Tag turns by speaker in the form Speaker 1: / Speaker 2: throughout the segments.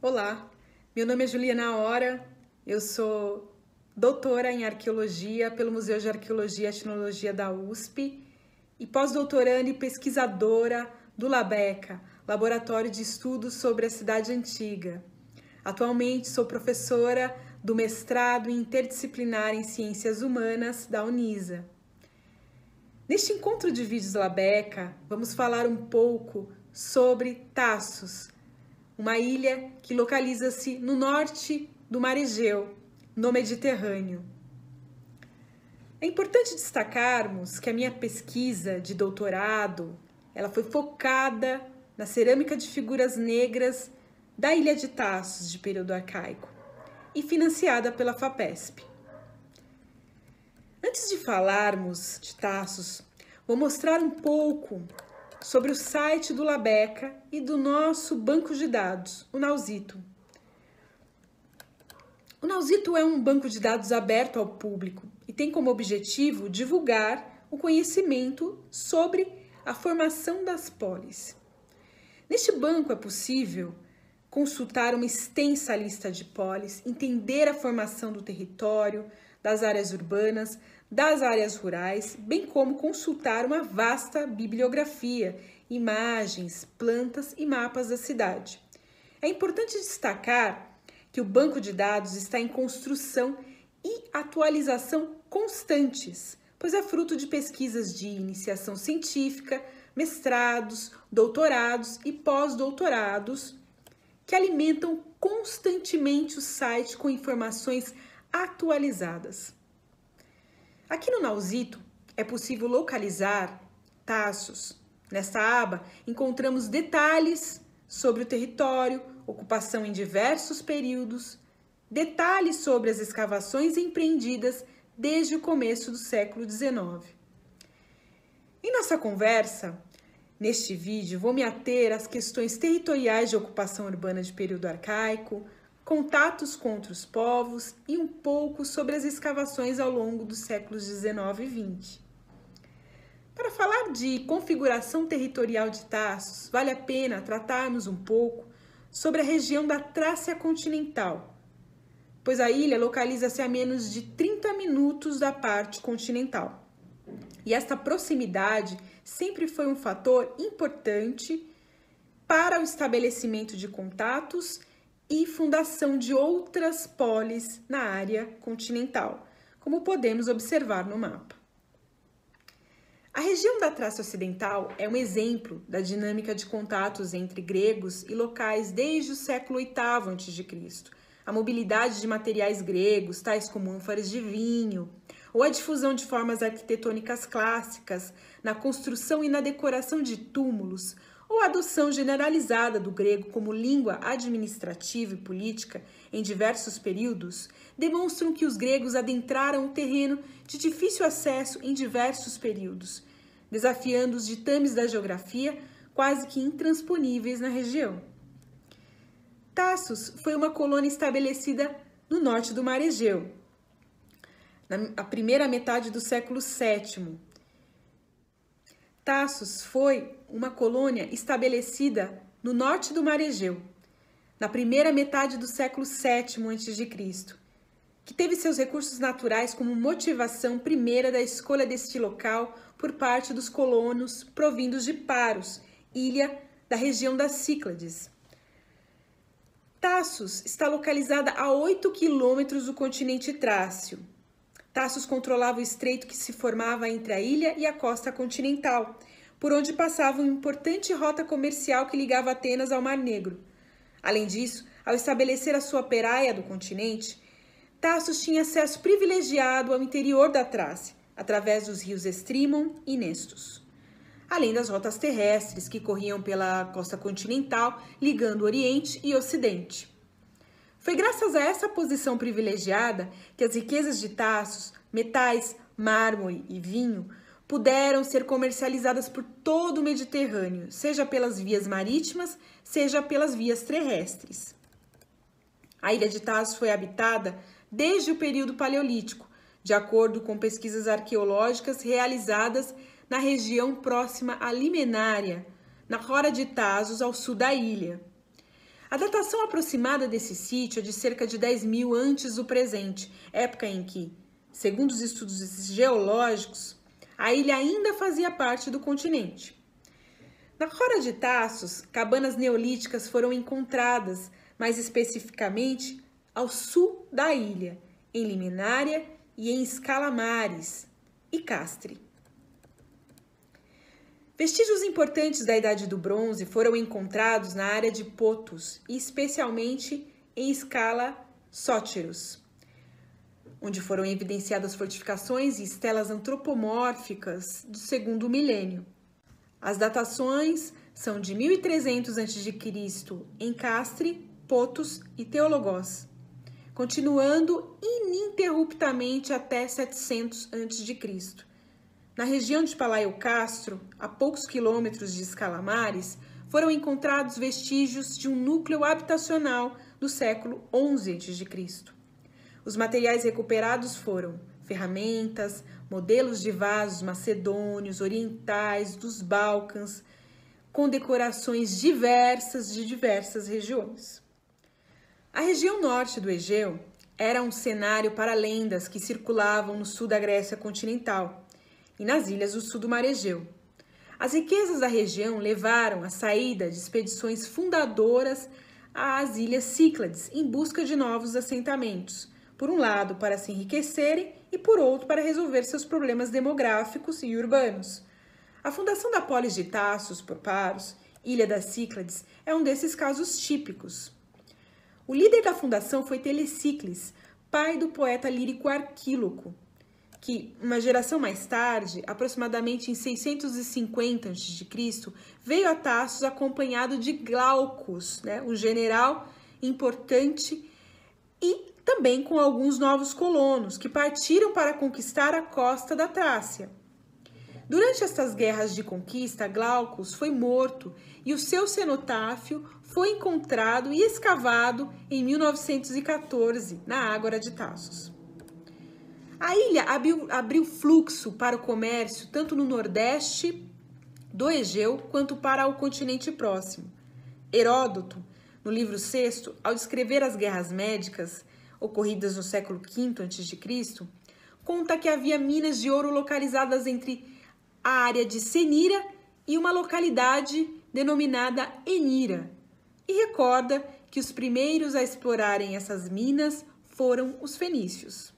Speaker 1: Olá, meu nome é Juliana Hora, eu sou doutora em arqueologia pelo Museu de Arqueologia e Etnologia da USP e pós-doutoranda e pesquisadora do LABECA, Laboratório de Estudos sobre a Cidade Antiga. Atualmente sou professora do mestrado interdisciplinar em Ciências Humanas da Unisa. Neste encontro de vídeos Labeca, vamos falar um pouco sobre Taços, uma ilha que localiza-se no norte do Mar Egeu, no Mediterrâneo. É importante destacarmos que a minha pesquisa de doutorado, ela foi focada na cerâmica de figuras negras da Ilha de Taços de período arcaico e financiada pela Fapesp. Antes de falarmos de Taços, vou mostrar um pouco sobre o site do Labeca e do nosso banco de dados, o Nausito. O Nausito é um banco de dados aberto ao público e tem como objetivo divulgar o conhecimento sobre a formação das polis. Neste banco é possível consultar uma extensa lista de polis, entender a formação do território, das áreas urbanas, das áreas rurais, bem como consultar uma vasta bibliografia, imagens, plantas e mapas da cidade. É importante destacar que o banco de dados está em construção e atualização constantes, pois é fruto de pesquisas de iniciação científica, mestrados, doutorados e pós-doutorados que alimentam constantemente o site com informações atualizadas. Aqui no Nausito é possível localizar taços. Nesta aba encontramos detalhes sobre o território, ocupação em diversos períodos, detalhes sobre as escavações empreendidas desde o começo do século XIX. Em nossa conversa, neste vídeo, vou me ater às questões territoriais de ocupação urbana de período arcaico, contatos contra os povos e um pouco sobre as escavações ao longo dos séculos 19 e 20. Para falar de configuração territorial de Taços, vale a pena tratarmos um pouco sobre a região da Trácia continental, pois a ilha localiza-se a menos de 30 minutos da parte continental. E esta proximidade sempre foi um fator importante para o estabelecimento de contatos e fundação de outras polis na área continental, como podemos observar no mapa. A região da Trácia Ocidental é um exemplo da dinâmica de contatos entre gregos e locais desde o século VIII a.C. A mobilidade de materiais gregos, tais como ânfares de vinho, ou a difusão de formas arquitetônicas clássicas na construção e na decoração de túmulos, ou adoção generalizada do grego como língua administrativa e política em diversos períodos, demonstram que os gregos adentraram o terreno de difícil acesso em diversos períodos, desafiando os ditames da geografia quase que intransponíveis na região. Tassos foi uma colônia estabelecida no norte do Mar Egeu, na primeira metade do século VII, Tassos foi uma colônia estabelecida no norte do Mar Egeu, na primeira metade do século VII a.C., que teve seus recursos naturais como motivação primeira da escolha deste local por parte dos colonos provindos de Paros, ilha da região das Cíclades. Tassos está localizada a 8 quilômetros do continente Trácio, Tassos controlava o estreito que se formava entre a ilha e a costa continental, por onde passava uma importante rota comercial que ligava Atenas ao Mar Negro. Além disso, ao estabelecer a sua peraia do continente, Tassos tinha acesso privilegiado ao interior da Trácia, através dos rios Estrimon e Nestos, além das rotas terrestres que corriam pela costa continental, ligando Oriente e Ocidente. Foi graças a essa posição privilegiada que as riquezas de taços, metais, mármore e vinho puderam ser comercializadas por todo o Mediterrâneo, seja pelas vias marítimas, seja pelas vias terrestres. A ilha de Tasos foi habitada desde o período paleolítico, de acordo com pesquisas arqueológicas realizadas na região próxima à Limenária, na Rora de Tasos, ao sul da ilha. A datação aproximada desse sítio é de cerca de 10 mil antes do presente, época em que, segundo os estudos geológicos, a ilha ainda fazia parte do continente. Na Cora de Taços, cabanas neolíticas foram encontradas, mais especificamente ao sul da ilha, em Liminária e em Escalamares e Castre. Vestígios importantes da Idade do Bronze foram encontrados na área de Potos, e especialmente em escala Sótirus, onde foram evidenciadas fortificações e estelas antropomórficas do segundo milênio. As datações são de 1300 a.C. em Castre, Potos e Teologós, continuando ininterruptamente até 700 a.C. Na região de Palaio Castro, a poucos quilômetros de Escalamares, foram encontrados vestígios de um núcleo habitacional do século XI a.C. Os materiais recuperados foram ferramentas, modelos de vasos macedônios, orientais, dos Balcãs, com decorações diversas de diversas regiões. A região norte do Egeu era um cenário para lendas que circulavam no sul da Grécia continental, e nas ilhas do sul do Maregeu. As riquezas da região levaram à saída de expedições fundadoras às ilhas Cíclades em busca de novos assentamentos, por um lado para se enriquecerem e por outro para resolver seus problemas demográficos e urbanos. A fundação da polis de Taços por Paros, Ilha das Cíclades, é um desses casos típicos. O líder da fundação foi Telecicles, pai do poeta lírico Arquíloco, que uma geração mais tarde, aproximadamente em 650 a.C., veio a Tarsus acompanhado de Glaucus, né, um general importante, e também com alguns novos colonos que partiram para conquistar a costa da Trácia. Durante estas guerras de conquista, Glaucus foi morto e o seu cenotáfio foi encontrado e escavado em 1914 na Ágora de Tassos. A ilha abriu, abriu fluxo para o comércio tanto no Nordeste do Egeu quanto para o continente próximo. Heródoto, no livro VI, ao descrever as guerras médicas ocorridas no século V a.C., conta que havia minas de ouro localizadas entre a área de Senira e uma localidade denominada Enira, e recorda que os primeiros a explorarem essas minas foram os fenícios.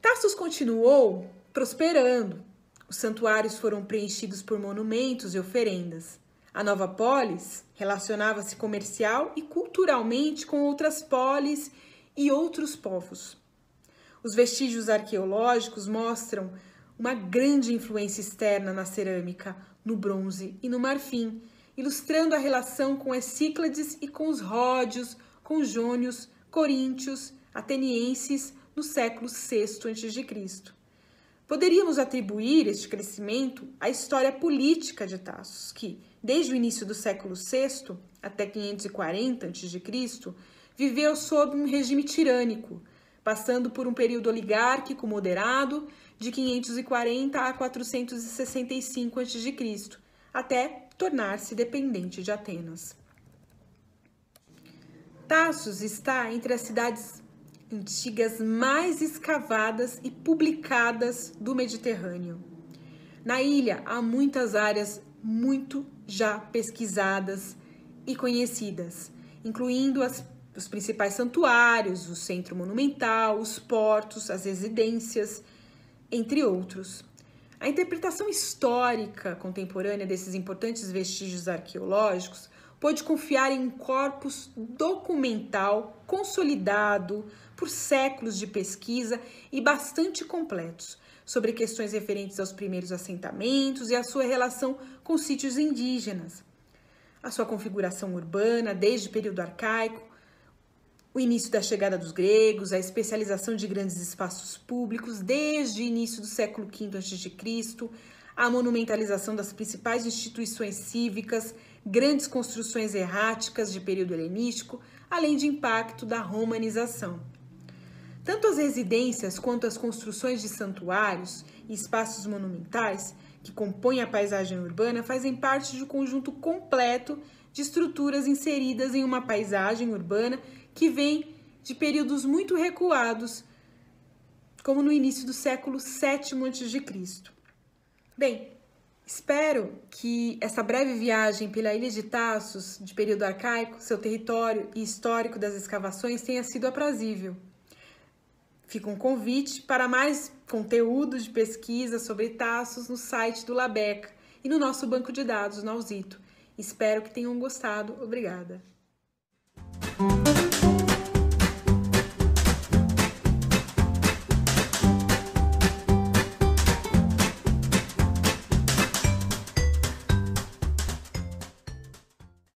Speaker 1: Tassos continuou prosperando. Os santuários foram preenchidos por monumentos e oferendas. A nova polis relacionava-se comercial e culturalmente com outras polis e outros povos. Os vestígios arqueológicos mostram uma grande influência externa na cerâmica, no bronze e no marfim, ilustrando a relação com as Cíclades e com os Ródios, com Jônios, Coríntios, Atenienses, no século VI a.C. Poderíamos atribuir este crescimento à história política de Tassos, que, desde o início do século VI até 540 a.C., viveu sob um regime tirânico, passando por um período oligárquico moderado de 540 a 465 a.C., até tornar-se dependente de Atenas. Tassos está entre as cidades antigas mais escavadas e publicadas do Mediterrâneo. Na ilha há muitas áreas muito já pesquisadas e conhecidas, incluindo as, os principais santuários, o centro monumental, os portos, as residências, entre outros. A interpretação histórica contemporânea desses importantes vestígios arqueológicos pôde confiar em um corpus documental consolidado por séculos de pesquisa e bastante completos sobre questões referentes aos primeiros assentamentos e a sua relação com sítios indígenas, a sua configuração urbana desde o período arcaico, o início da chegada dos gregos, a especialização de grandes espaços públicos desde o início do século V a.C., a monumentalização das principais instituições cívicas grandes construções erráticas de período helenístico, além de impacto da romanização. Tanto as residências quanto as construções de santuários e espaços monumentais que compõem a paisagem urbana fazem parte de um conjunto completo de estruturas inseridas em uma paisagem urbana que vem de períodos muito recuados, como no início do século VII a.C. Bem, Espero que essa breve viagem pela Ilha de Taços, de período arcaico, seu território e histórico das escavações tenha sido aprazível. Fica um convite para mais conteúdo de pesquisa sobre Taços no site do Labeca e no nosso banco de dados Ausito. Espero que tenham gostado. Obrigada.